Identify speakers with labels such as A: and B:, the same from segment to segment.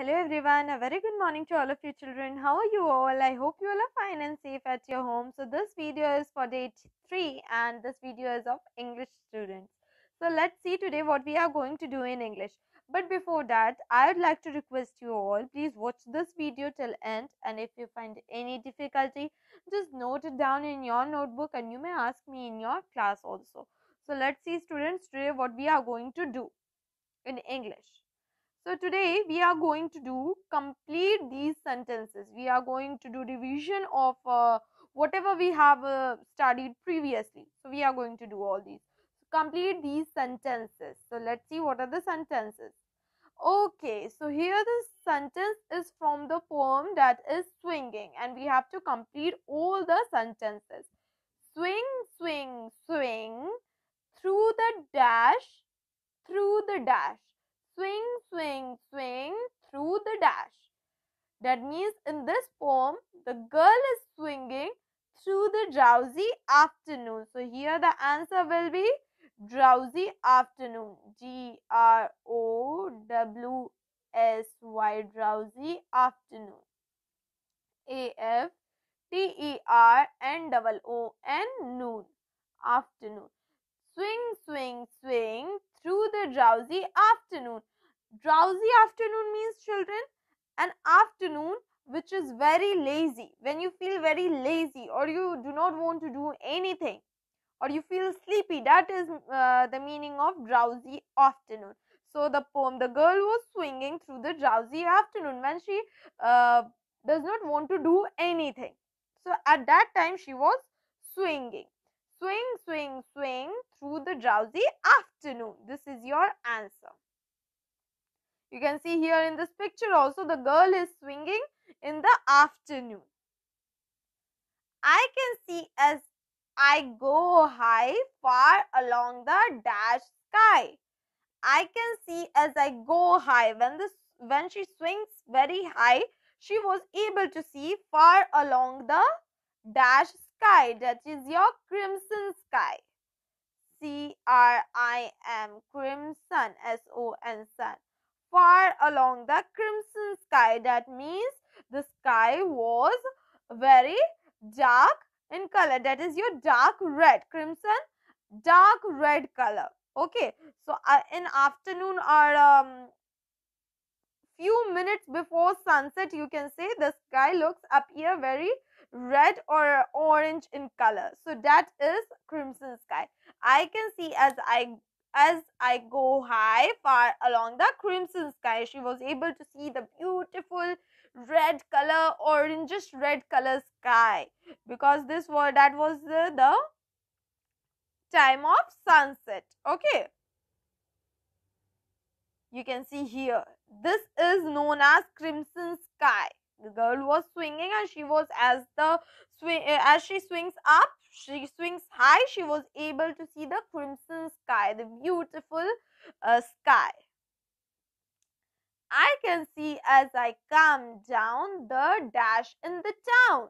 A: Hello everyone, a very good morning to all of you children. How are you all? I hope you all are fine and safe at your home. So this video is for day 3 and this video is of English students. So let's see today what we are going to do in English. But before that, I would like to request you all, please watch this video till end and if you find any difficulty, just note it down in your notebook and you may ask me in your class also. So let's see students today what we are going to do in English. So today we are going to do complete these sentences. We are going to do revision of uh, whatever we have uh, studied previously. So we are going to do all these. So complete these sentences. So let's see what are the sentences. Okay, so here the sentence is from the poem that is swinging and we have to complete all the sentences. Swing, swing, swing through the dash, through the dash swing, swing, swing through the dash. That means in this poem, the girl is swinging through the drowsy afternoon. So here the answer will be drowsy afternoon. G R O W S Y drowsy afternoon. A F T E R N O O N noon afternoon swing, swing, swing through the drowsy afternoon. Drowsy afternoon means, children, an afternoon which is very lazy. When you feel very lazy or you do not want to do anything or you feel sleepy, that is uh, the meaning of drowsy afternoon. So, the poem, the girl was swinging through the drowsy afternoon when she uh, does not want to do anything. So, at that time, she was swinging. Swing, swing, swing through the drowsy afternoon. This is your answer. You can see here in this picture also the girl is swinging in the afternoon. I can see as I go high far along the dash sky. I can see as I go high when this when she swings very high, she was able to see far along the dash sky that is your crimson sky. C R I M crimson S O N sun. Far along the crimson sky that means the sky was very dark in color that is your dark red crimson dark red color okay so uh, in afternoon or um, few minutes before sunset you can say the sky looks appear very red or orange in color so that is crimson sky i can see as i as i go high far along the crimson sky she was able to see the beautiful red color orangish red color sky because this was that was the, the time of sunset okay you can see here this is known as crimson sky the girl was swinging and she was as the swing eh, as she swings up she swings high she was able to see the crimson sky the beautiful uh, sky i can see as i come down the dash in the town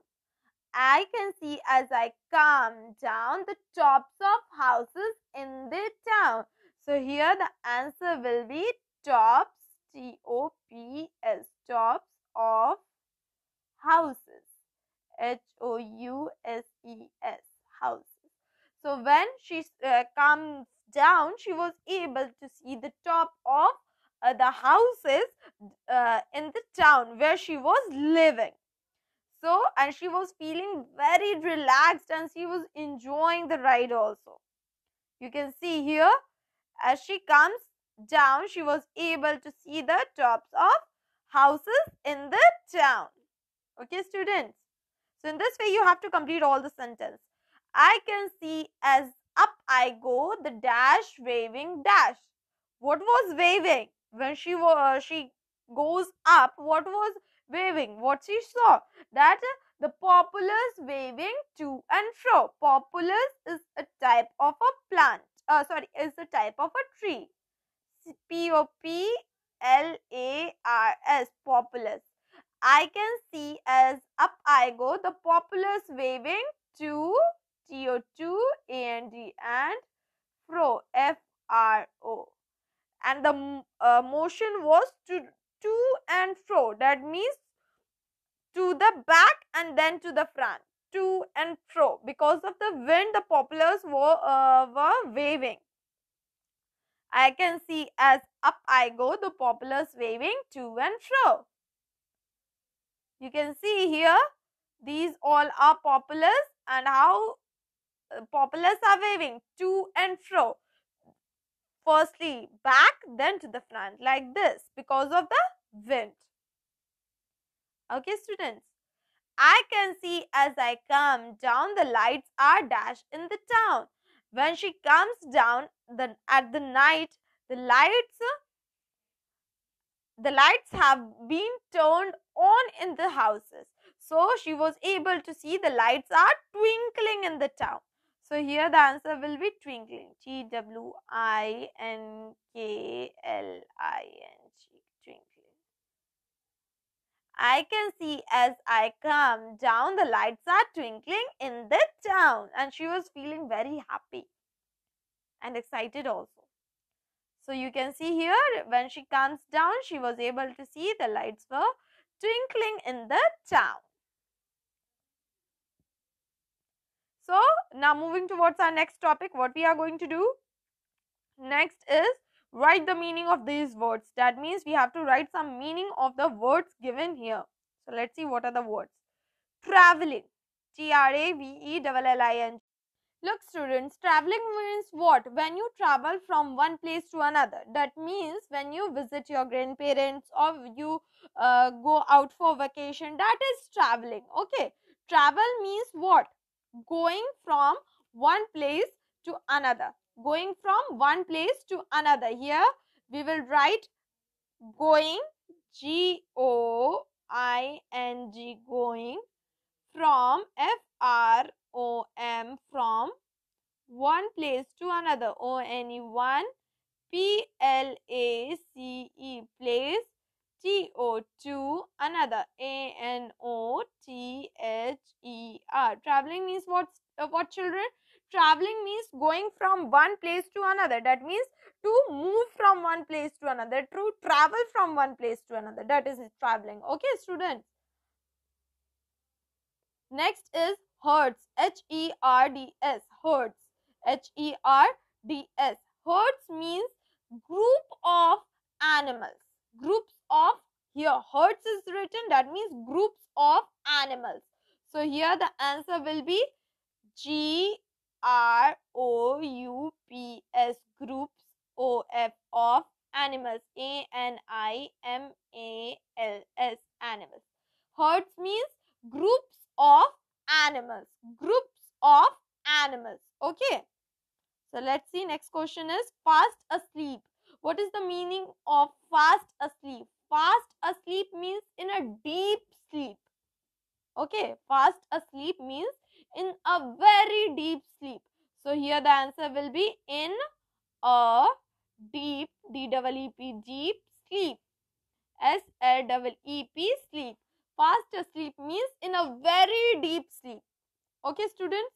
A: i can see as i come down the tops of houses in the town so here the answer will be tops t o p s tops of houses h o u s e s houses so when she uh, comes down she was able to see the top of uh, the houses uh, in the town where she was living so and she was feeling very relaxed and she was enjoying the ride also you can see here as she comes down she was able to see the tops of houses in the town okay students so in this way you have to complete all the sentence i can see as up i go the dash waving dash what was waving when she uh, she goes up what was waving what she saw that uh, the populace waving to and fro populace is a type of a plant uh, sorry is a type of a tree p o p l a r s populace I can see as up I go the populace waving to TO2 AND and fro FRO and the uh, motion was to to and fro that means to the back and then to the front to and fro because of the wind the poplars were, uh, were waving i can see as up i go the poplars waving to and fro you can see here these all are populars and how uh, populars are waving to and fro. Firstly back then to the front like this because of the wind. Okay students, I can see as I come down the lights are dashed in the town. When she comes down the, at the night, the lights the lights have been turned on in the houses. So she was able to see the lights are twinkling in the town. So here the answer will be twinkling. T W I N K L I N G. Twinkling. I can see as I come down the lights are twinkling in the town. And she was feeling very happy and excited also. So you can see here when she comes down she was able to see the lights were twinkling in the town. So now moving towards our next topic what we are going to do next is write the meaning of these words that means we have to write some meaning of the words given here. So let's see what are the words. Traveling T R A V E L L I N Look students, traveling means what? When you travel from one place to another. That means when you visit your grandparents or you uh, go out for vacation. That is traveling. Okay. Travel means what? Going from one place to another. Going from one place to another. Here we will write going G O I N G going from F R OM from one place to another ONE one P L A C E place T O two another A N O T H E R traveling means what uh, what children traveling means going from one place to another that means to move from one place to another to travel from one place to another that is traveling okay students next is hertz h e r d s hertz h e r d s hertz means group of animals groups of here hertz is written that means groups of animals so here the answer will be g r o u p s groups o f of animals a n i m a l s animals hertz means groups of animals, groups of animals. Okay. So let's see. Next question is fast asleep. What is the meaning of fast asleep? Fast asleep means in a deep sleep. Okay. Fast asleep means in a very deep sleep. So here the answer will be in a deep, d w e p deep sleep. s l w e p sleep fast asleep means in a very deep sleep. Okay, students?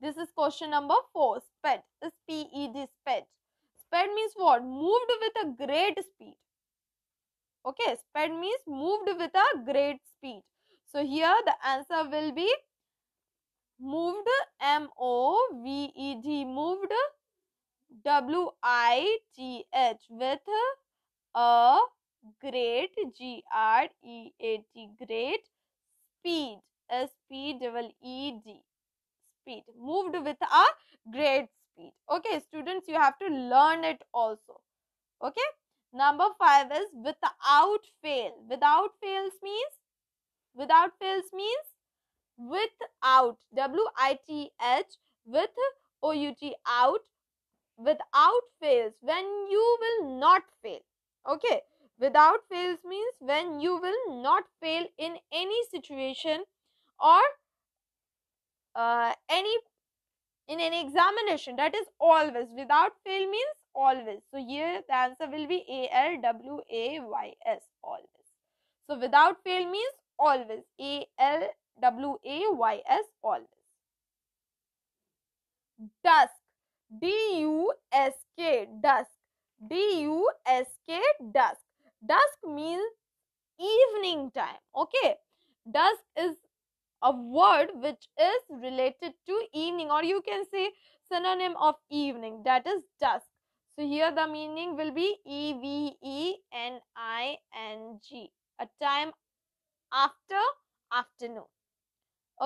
A: This is question number 4. SPED S-P-E-D. SPED. SPED means what? Moved with a great speed. Okay, SPED means moved with a great speed. So here the answer will be moved M O V E D moved W I T H with a great G R E A T great speed S P double E D speed moved with a great speed okay students you have to learn it also okay number 5 is without fail without fails means without fails means without w i t h with o u t out without fails when you will not fail okay Without fails means when you will not fail in any situation or uh, any in any examination. That is always. Without fail means always. So here the answer will be A L W A Y S always. So without fail means always. A L W A Y S always. Dusk. D U S K dusk. D U S K dusk dusk means evening time okay dusk is a word which is related to evening or you can say synonym of evening that is dusk so here the meaning will be e v e n i n g a time after afternoon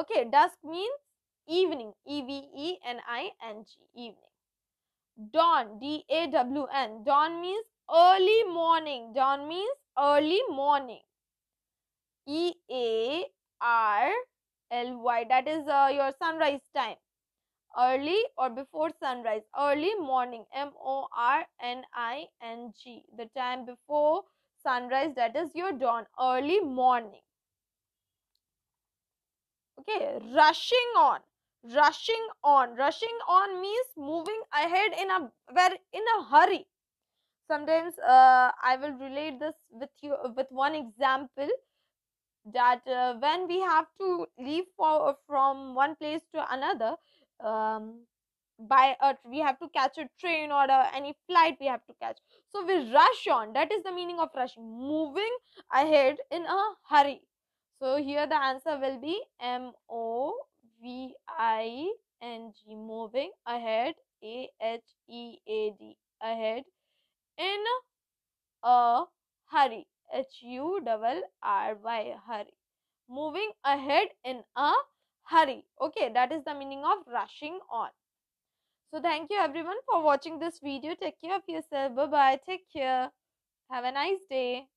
A: okay dusk means evening e v e n i n g evening dawn d a w n dawn means early morning. Dawn means early morning. E A R L Y. That is uh, your sunrise time. Early or before sunrise. Early morning. M O R N I N G. The time before sunrise. That is your dawn. Early morning. Okay. Rushing on. Rushing on. Rushing on means moving ahead in a in a hurry sometimes uh, i will relate this with you uh, with one example that uh, when we have to leave for, uh, from one place to another um, by a, we have to catch a train or a, uh, any flight we have to catch so we rush on that is the meaning of rushing moving ahead in a hurry so here the answer will be m o v i n g moving ahead a h e a d ahead in a hurry. H U double R Y hurry. Moving ahead in a hurry. Okay, that is the meaning of rushing on. So thank you everyone for watching this video. Take care of yourself. Bye bye. Take care. Have a nice day.